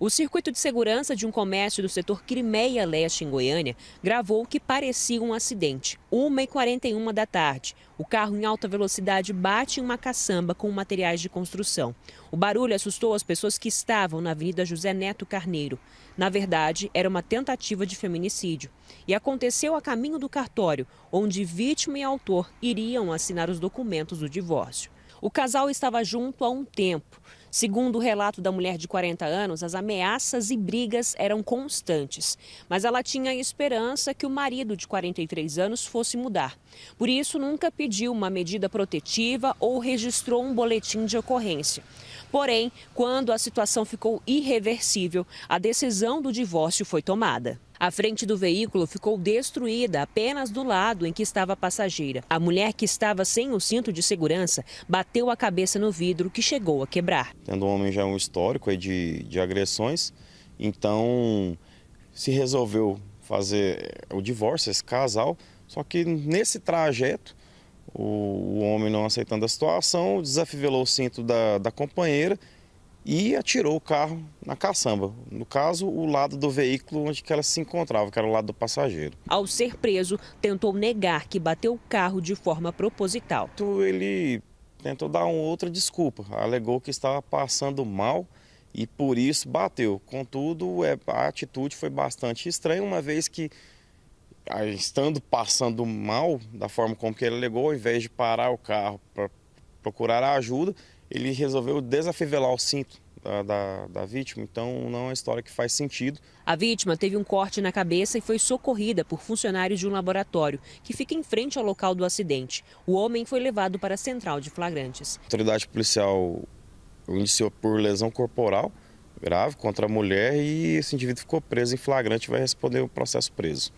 O circuito de segurança de um comércio do setor Crimeia Leste, em Goiânia, gravou o que parecia um acidente. 1h41 da tarde. O carro em alta velocidade bate em uma caçamba com materiais de construção. O barulho assustou as pessoas que estavam na Avenida José Neto Carneiro. Na verdade, era uma tentativa de feminicídio. E aconteceu a caminho do cartório, onde vítima e autor iriam assinar os documentos do divórcio. O casal estava junto há um tempo. Segundo o relato da mulher de 40 anos, as ameaças e brigas eram constantes, mas ela tinha esperança que o marido de 43 anos fosse mudar. Por isso, nunca pediu uma medida protetiva ou registrou um boletim de ocorrência. Porém, quando a situação ficou irreversível, a decisão do divórcio foi tomada. A frente do veículo ficou destruída apenas do lado em que estava a passageira. A mulher que estava sem o cinto de segurança bateu a cabeça no vidro que chegou a quebrar. Tendo um homem já um histórico de, de agressões, então se resolveu fazer o divórcio, esse casal. Só que nesse trajeto o, o homem não aceitando a situação, desafivelou o cinto da, da companheira e atirou o carro na caçamba. No caso, o lado do veículo onde ela se encontrava, que era o lado do passageiro. Ao ser preso, tentou negar que bateu o carro de forma proposital. Ele tentou dar uma outra desculpa, alegou que estava passando mal e por isso bateu. Contudo, é, a atitude foi bastante estranha, uma vez que estando passando mal da forma como que ele alegou, ao invés de parar o carro para procurar a ajuda, ele resolveu desafivelar o cinto da, da, da, vítima, então não é uma história que faz sentido. A vítima teve um corte na cabeça e foi socorrida por funcionários de um laboratório que fica em frente ao local do acidente. O homem foi levado para a central de flagrantes. A autoridade policial iniciou por lesão corporal grave contra a mulher e esse indivíduo ficou preso em flagrante e vai responder o processo preso.